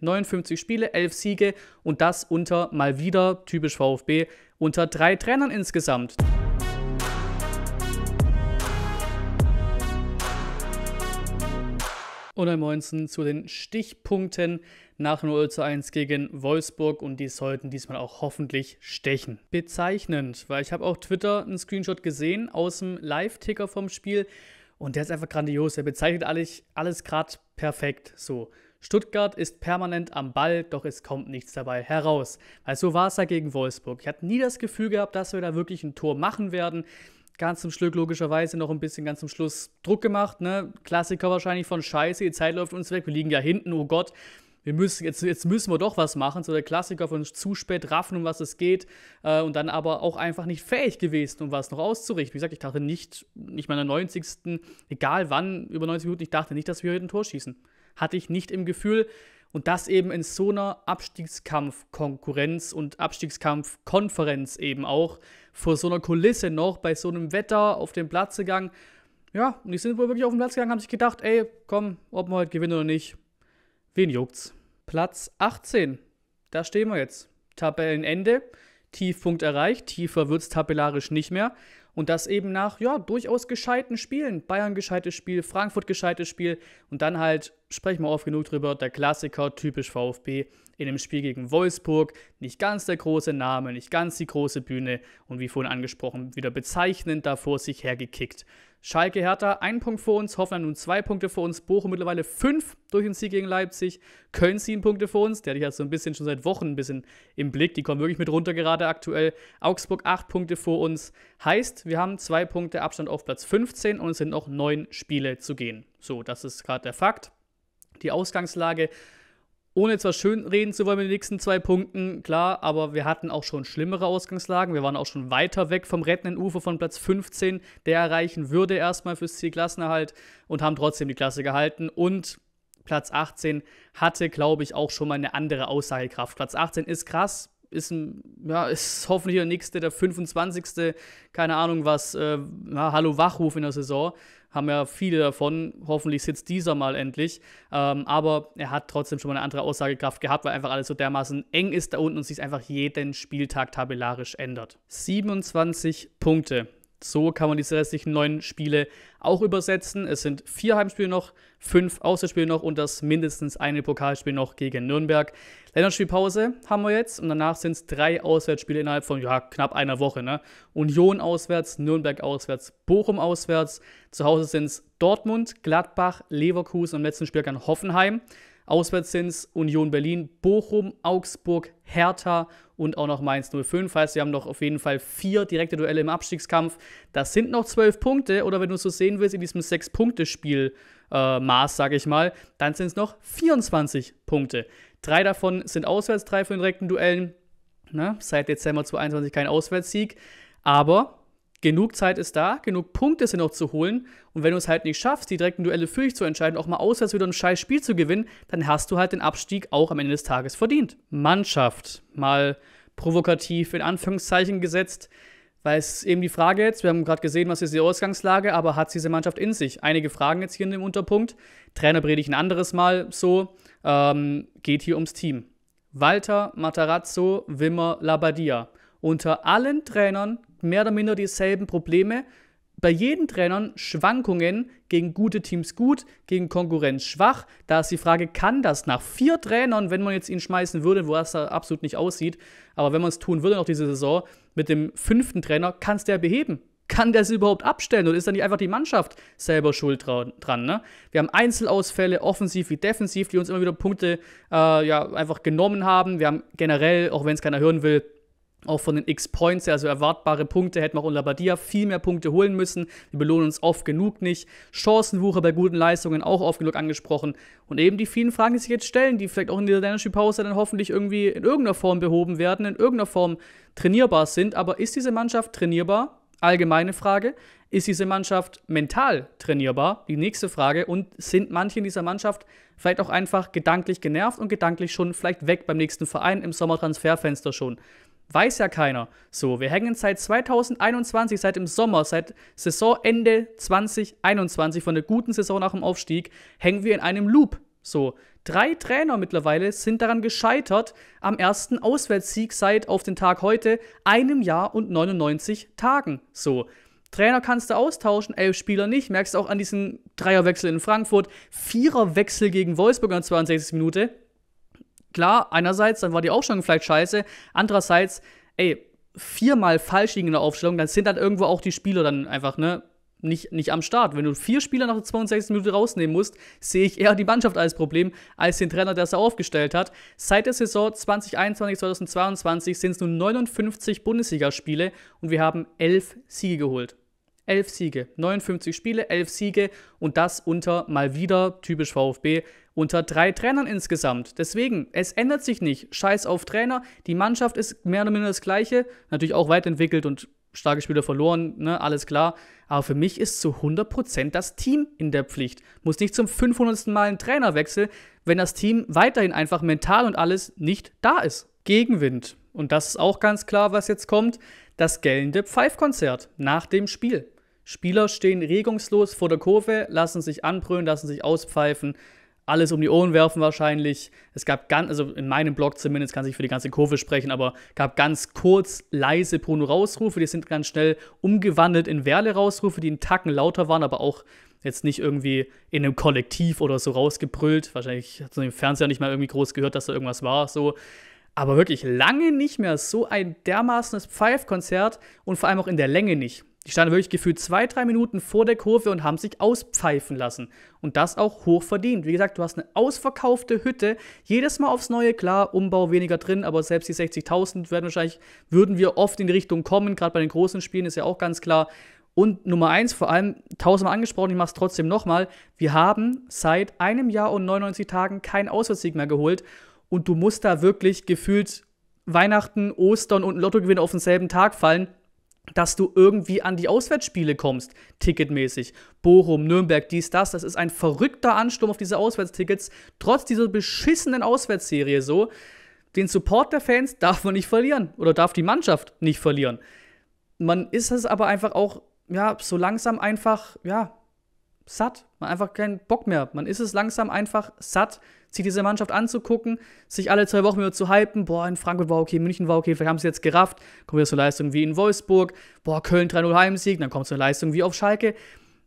59 Spiele, 11 Siege und das unter mal wieder, typisch VfB, unter drei Trainern insgesamt. Und ein Moinsen zu den Stichpunkten nach 0 zu 1 gegen Wolfsburg und die sollten diesmal auch hoffentlich stechen. Bezeichnend, weil ich habe auch Twitter einen Screenshot gesehen aus dem Live-Ticker vom Spiel und der ist einfach grandios. Der bezeichnet alles, alles gerade perfekt so. Stuttgart ist permanent am Ball, doch es kommt nichts dabei heraus. Weil so war es ja gegen Wolfsburg. Ich hatte nie das Gefühl gehabt, dass wir da wirklich ein Tor machen werden. Ganz zum Schluss logischerweise noch ein bisschen ganz zum Schluss Druck gemacht. Ne? Klassiker wahrscheinlich von Scheiße, die Zeit läuft uns weg, wir liegen ja hinten, oh Gott. Wir müssen, jetzt, jetzt müssen wir doch was machen. So der Klassiker von zu spät raffen, um was es geht. Äh, und dann aber auch einfach nicht fähig gewesen, um was noch auszurichten. Wie gesagt, ich dachte nicht, nicht meiner 90. egal wann, über 90 Minuten, ich dachte nicht, dass wir heute ein Tor schießen hatte ich nicht im Gefühl. Und das eben in so einer Abstiegskampfkonkurrenz und Abstiegskampfkonferenz eben auch. Vor so einer Kulisse noch, bei so einem Wetter auf den Platz gegangen. Ja, und die sind wohl wirklich auf den Platz gegangen, haben sich gedacht, ey, komm, ob wir heute gewinnen oder nicht, wen juckt's? Platz 18, da stehen wir jetzt. Tabellenende, Tiefpunkt erreicht, tiefer wird's tabellarisch nicht mehr. Und das eben nach, ja, durchaus gescheiten Spielen. Bayern gescheites Spiel, Frankfurt gescheites Spiel. Und dann halt, sprechen wir oft genug drüber, der Klassiker, typisch VfB, in dem Spiel gegen Wolfsburg. Nicht ganz der große Name, nicht ganz die große Bühne. Und wie vorhin angesprochen, wieder bezeichnend da vor sich hergekickt. Schalke Hertha ein Punkt vor uns, Hoffenheim nun zwei Punkte vor uns, Bochum mittlerweile fünf durch den Sieg gegen Leipzig, Köln sieben Punkte vor uns, der hatte ich jetzt so ein bisschen schon seit Wochen ein bisschen im Blick, die kommen wirklich mit runter gerade aktuell, Augsburg acht Punkte vor uns, heißt, wir haben zwei Punkte Abstand auf Platz 15 und es sind noch neun Spiele zu gehen. So, das ist gerade der Fakt. Die Ausgangslage ohne zwar schön reden zu wollen mit den nächsten zwei Punkten, klar, aber wir hatten auch schon schlimmere Ausgangslagen. Wir waren auch schon weiter weg vom rettenden Ufer von Platz 15, der erreichen würde erstmal fürs Ziel Klassenerhalt und haben trotzdem die Klasse gehalten und Platz 18 hatte, glaube ich, auch schon mal eine andere Aussagekraft. Platz 18 ist krass, ist, ja, ist hoffentlich der nächste, der 25. Keine Ahnung was, äh, na, Hallo Wachruf in der Saison. Haben ja viele davon. Hoffentlich sitzt dieser mal endlich. Ähm, aber er hat trotzdem schon mal eine andere Aussagekraft gehabt, weil einfach alles so dermaßen eng ist da unten und sich einfach jeden Spieltag tabellarisch ändert. 27 Punkte so kann man diese restlichen neun Spiele auch übersetzen. Es sind vier Heimspiele noch, fünf Auswärtsspiele noch und das mindestens eine Pokalspiel noch gegen Nürnberg. Länderspielpause haben wir jetzt und danach sind es drei Auswärtsspiele innerhalb von ja, knapp einer Woche. Ne? Union auswärts, Nürnberg auswärts, Bochum auswärts. Zu Hause sind es Dortmund, Gladbach, Leverkusen und im letzten Spiel an Hoffenheim. Auswärts sind es Union Berlin, Bochum, Augsburg, Hertha und auch noch Mainz 05. Heißt, wir haben noch auf jeden Fall vier direkte Duelle im Abstiegskampf. Das sind noch zwölf Punkte oder wenn du es so sehen willst, in diesem Sechs-Punkte-Spiel. Äh, Maß, sage ich mal, dann sind es noch 24 Punkte. Drei davon sind auswärts, drei von direkten Duellen. Ne? Seit Dezember 2021 kein Auswärtssieg. Aber genug Zeit ist da, genug Punkte sind noch zu holen. Und wenn du es halt nicht schaffst, die direkten Duelle für dich zu entscheiden, auch mal auswärts wieder ein scheiß Spiel zu gewinnen, dann hast du halt den Abstieg auch am Ende des Tages verdient. Mannschaft, mal provokativ in Anführungszeichen gesetzt, weil es eben die Frage jetzt, wir haben gerade gesehen, was ist die Ausgangslage, aber hat diese Mannschaft in sich? Einige Fragen jetzt hier in dem Unterpunkt. Trainer ich ein anderes Mal so, ähm, geht hier ums Team. Walter, Matarazzo, Wimmer, Labadia. Unter allen Trainern mehr oder minder dieselben Probleme. Bei jedem Trainern Schwankungen gegen gute Teams gut, gegen Konkurrenz schwach. Da ist die Frage, kann das nach vier Trainern, wenn man jetzt ihn schmeißen würde, wo es absolut nicht aussieht, aber wenn man es tun würde noch diese Saison, mit dem fünften Trainer, kann es der beheben? kann der es überhaupt abstellen? oder ist dann nicht einfach die Mannschaft selber schuld dran? Ne? Wir haben Einzelausfälle, offensiv wie defensiv, die uns immer wieder Punkte äh, ja, einfach genommen haben. Wir haben generell, auch wenn es keiner hören will, auch von den X-Points also erwartbare Punkte, hätten wir auch unter Badia viel mehr Punkte holen müssen. Wir belohnen uns oft genug nicht. Chancenwucher bei guten Leistungen auch oft genug angesprochen. Und eben die vielen Fragen, die sich jetzt stellen, die vielleicht auch in dieser Dynasty Pause dann hoffentlich irgendwie in irgendeiner Form behoben werden, in irgendeiner Form trainierbar sind. Aber ist diese Mannschaft trainierbar? Allgemeine Frage. Ist diese Mannschaft mental trainierbar? Die nächste Frage. Und sind manche in dieser Mannschaft vielleicht auch einfach gedanklich genervt und gedanklich schon vielleicht weg beim nächsten Verein im Sommertransferfenster schon? Weiß ja keiner. So, wir hängen seit 2021, seit dem Sommer, seit Saisonende 2021, von der guten Saison nach dem Aufstieg, hängen wir in einem Loop. So, drei Trainer mittlerweile sind daran gescheitert, am ersten Auswärtssieg seit auf den Tag heute einem Jahr und 99 Tagen. So, Trainer kannst du austauschen, elf Spieler nicht. Merkst auch an diesem Dreierwechsel in Frankfurt, Viererwechsel gegen Wolfsburg an 62. Minute klar, einerseits, dann war die Aufstellung vielleicht scheiße, andererseits, ey, viermal falsch liegen in der Aufstellung, dann sind dann halt irgendwo auch die Spieler dann einfach, ne, nicht, nicht am Start. Wenn du vier Spieler nach der 62. Minute rausnehmen musst, sehe ich eher die Mannschaft als Problem, als den Trainer, der es aufgestellt hat. Seit der Saison 2021, 2022 sind es nun 59 Bundesligaspiele und wir haben elf Siege geholt. 11 Siege, 59 Spiele, 11 Siege und das unter mal wieder typisch VfB unter drei Trainern insgesamt. Deswegen, es ändert sich nicht. Scheiß auf Trainer. Die Mannschaft ist mehr oder minder das Gleiche. Natürlich auch weit entwickelt und starke Spieler verloren, ne, alles klar. Aber für mich ist zu 100% das Team in der Pflicht. Muss nicht zum 500. Mal einen Trainer wechseln, wenn das Team weiterhin einfach mental und alles nicht da ist. Gegenwind. Und das ist auch ganz klar, was jetzt kommt. Das gellende Pfeifkonzert nach dem Spiel. Spieler stehen regungslos vor der Kurve, lassen sich anbrüllen, lassen sich auspfeifen, alles um die Ohren werfen wahrscheinlich. Es gab ganz, also in meinem Blog zumindest, kann ich für die ganze Kurve sprechen, aber gab ganz kurz leise Bruno-Rausrufe, die sind ganz schnell umgewandelt in Werle-Rausrufe, die einen Tacken lauter waren, aber auch jetzt nicht irgendwie in einem Kollektiv oder so rausgebrüllt. Wahrscheinlich hat man im Fernseher nicht mal irgendwie groß gehört, dass da irgendwas war, so. Aber wirklich lange nicht mehr so ein dermaßenes Pfeifkonzert und vor allem auch in der Länge nicht. Die standen wirklich gefühlt zwei, drei Minuten vor der Kurve und haben sich auspfeifen lassen. Und das auch hoch verdient. Wie gesagt, du hast eine ausverkaufte Hütte, jedes Mal aufs Neue, klar, Umbau weniger drin, aber selbst die 60.000 werden wahrscheinlich, würden wir oft in die Richtung kommen, gerade bei den großen Spielen ist ja auch ganz klar. Und Nummer eins, vor allem tausendmal angesprochen, ich mache es trotzdem nochmal, wir haben seit einem Jahr und 99 Tagen keinen Auswärtssieg mehr geholt und du musst da wirklich gefühlt Weihnachten, Ostern und Lottogewinn auf denselben Tag fallen, dass du irgendwie an die Auswärtsspiele kommst, ticketmäßig. Bochum, Nürnberg, dies, das. Das ist ein verrückter Ansturm auf diese Auswärtstickets, trotz dieser beschissenen Auswärtsserie so. Den Support der Fans darf man nicht verlieren oder darf die Mannschaft nicht verlieren. Man ist es aber einfach auch, ja, so langsam einfach, ja, satt. Man hat einfach keinen Bock mehr. Man ist es langsam einfach satt, sich diese Mannschaft anzugucken, sich alle zwei Wochen wieder zu hypen. Boah, in Frankfurt war okay, München war okay, vielleicht haben sie jetzt gerafft. Kommt wieder so eine Leistung wie in Wolfsburg. Boah, Köln 3-0 Heimsieg, dann kommt so eine Leistung wie auf Schalke.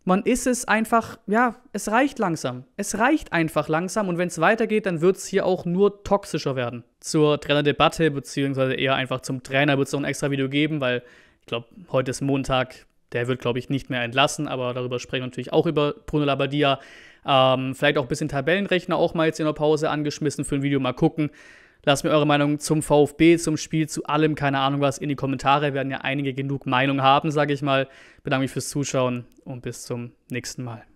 Man ist es einfach, ja, es reicht langsam. Es reicht einfach langsam und wenn es weitergeht, dann wird es hier auch nur toxischer werden. Zur Trainerdebatte, beziehungsweise eher einfach zum Trainer wird es noch ein extra Video geben, weil ich glaube, heute ist Montag, der wird, glaube ich, nicht mehr entlassen, aber darüber sprechen wir natürlich auch über Bruno Labbadia. Ähm, vielleicht auch ein bisschen Tabellenrechner auch mal jetzt in der Pause angeschmissen für ein Video, mal gucken. Lasst mir eure Meinung zum VfB, zum Spiel, zu allem, keine Ahnung was, in die Kommentare. Wir werden ja einige genug Meinung haben, sage ich mal. Bedanke mich fürs Zuschauen und bis zum nächsten Mal.